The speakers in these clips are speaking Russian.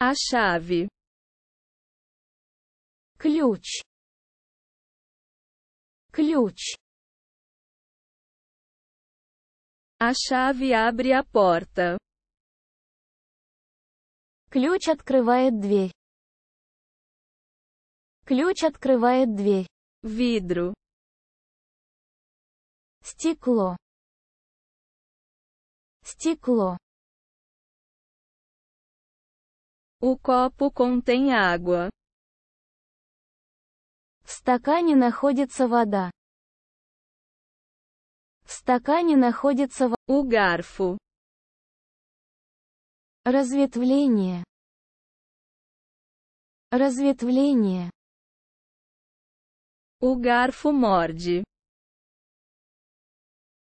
A а chave. Ключ. Ключ. A chave abre a porta. Ключ открывает дверь. Ключ открывает дверь. Видру. Стекло. Стекло. O copo contém água. В стакане находится вода. В стакане находится вода. У гарфу. Разветвление. Разветвление. У гарфу morde.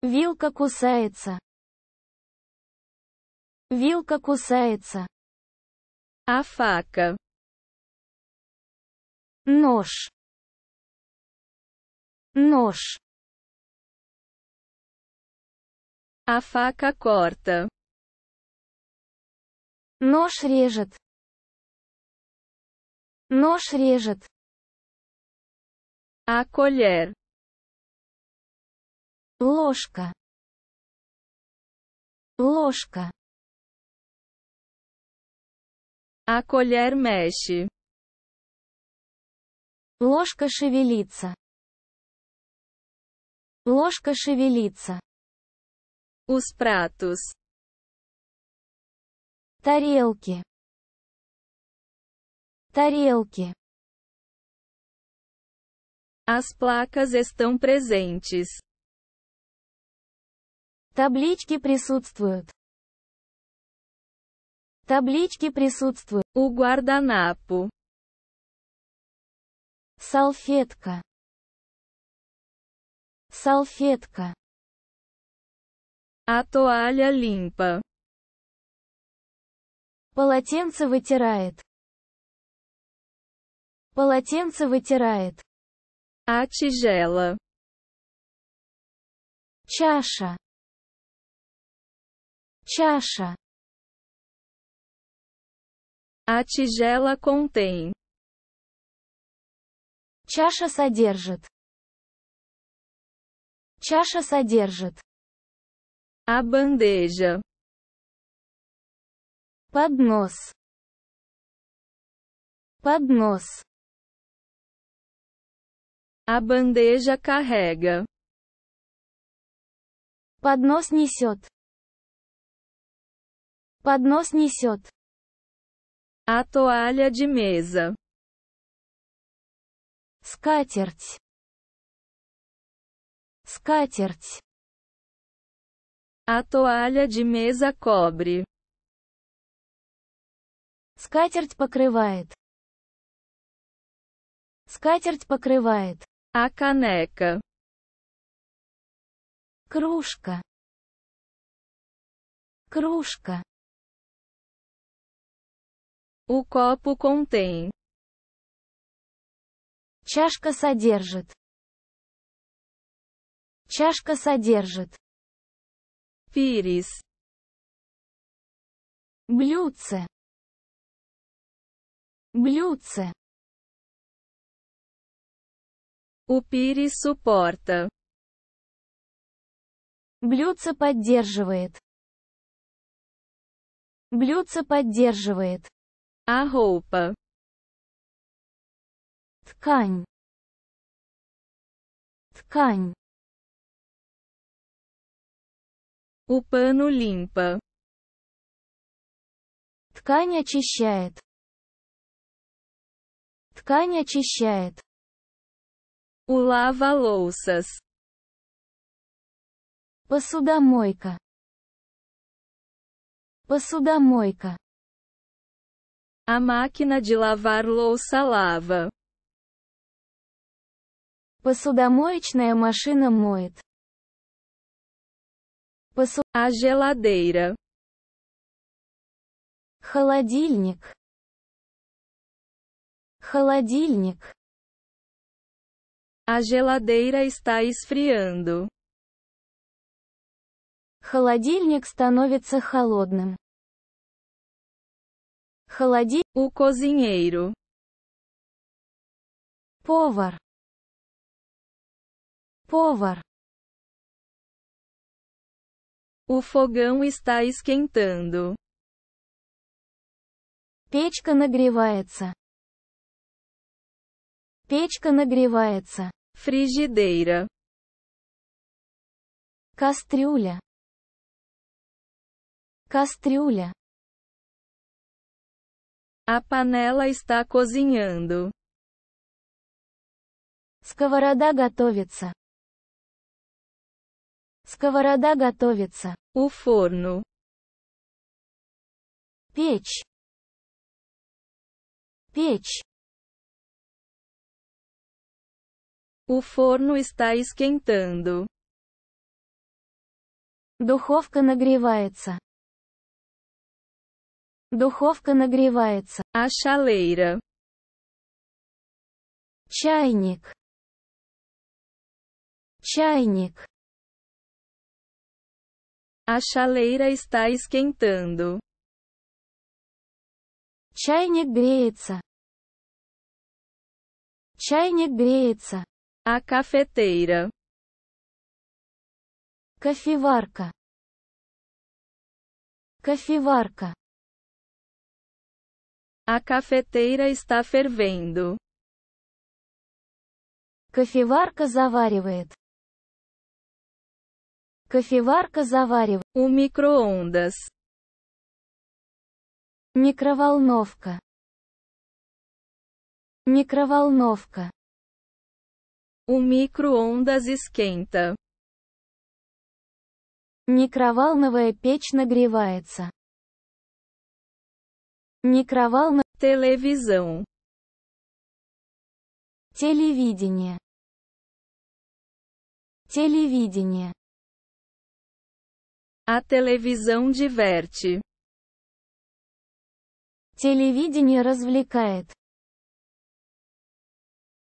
Вилка кусается. Вилка кусается. A а faca. Нож. Нож. A faca corta. Нож режет. Нож режет. A а colher. Ложка. Ложка. A colher mexe. Ложка шевелится. Ложка шевелится. Os pratos. Тарелки. Тарелки. As placas estão presentes. Таблички присутствуют. Таблички присутствуют. У guardanapo. Салфетка. Салфетка. A toalha limpa. Полотенце вытирает. Полотенце вытирает. А чижела. Чаша. Чаша. A tigela contém. Чаша содержит. Чаша содержит. A bandeja. Поднос. Поднос. A bandeja carrega. Поднос несет. Поднос несет. А toalha de mesa. Скатерть. Скатерть. А toalha de mesa cobre. Скатерть покрывает. Скатерть покрывает. А канека. Кружка. Кружка. O copo contém. Чашка содержит. Чашка содержит. Пирис. Блюдце. Блюдце. у pires suporta. Блюдце поддерживает. Блюдце поддерживает. A а roupa. Ткань. Ткань. O pano limpa. Ткань очищает. Ткань очищает. У лава лоусас. Посудомойка. Посудомойка. A máquina de lavar louça lava. Посудомоечная машина моет. Посу... A geladeira. Холодильник. Холодильник. A geladeira está esfriando. Холодильник становится холодным. Холоди, o cozinheiro. Повар. Повар. O fogão está esquentando. Печка нагревается. Печка нагревается. Frigideira. Кастрюля. Кастрюля. A panela está cozinhando. Сковорода готовится. Сковорода готовится. O forno. Печь. Печь. У forno está esquentando. Духовка нагревается. Духовка нагревается. а chaleira. Чайник. Чайник. A а chaleira está esquentando. Чайник греется. Чайник греется. A а cafeteira. Кофеварка. Кофеварка. A cafeteira está fervendo. Кофеварка заваривает. Кофеварка заваривает. У microondas. Микроволновка. Микроволновка. У microondas esquenta. Микроволновая печь нагревается микроволна, televisão, телевидение, телевидение. а televisão diverte. Телевидение развлекает.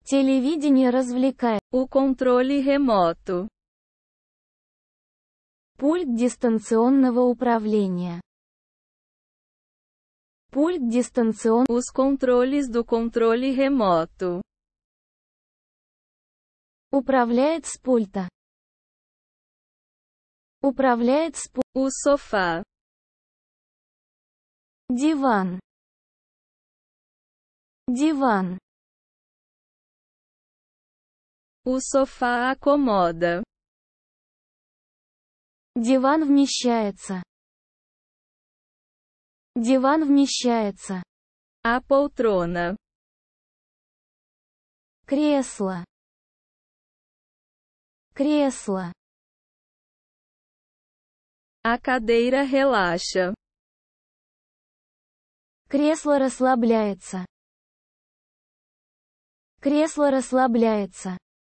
Телевидение развлекает. у controle remoto. Пульт дистанционного управления. Pult distancion os controles do controle remoto. Управляет с пульта. Управляет с пу... O sofá. Диван. Диван. O sofá acomoda. Диван вмещается. Диван вмещается. А полтрона? Кресло. Кресло. А cadeira relaxa. Кресло расслабляется. Кресло расслабляется.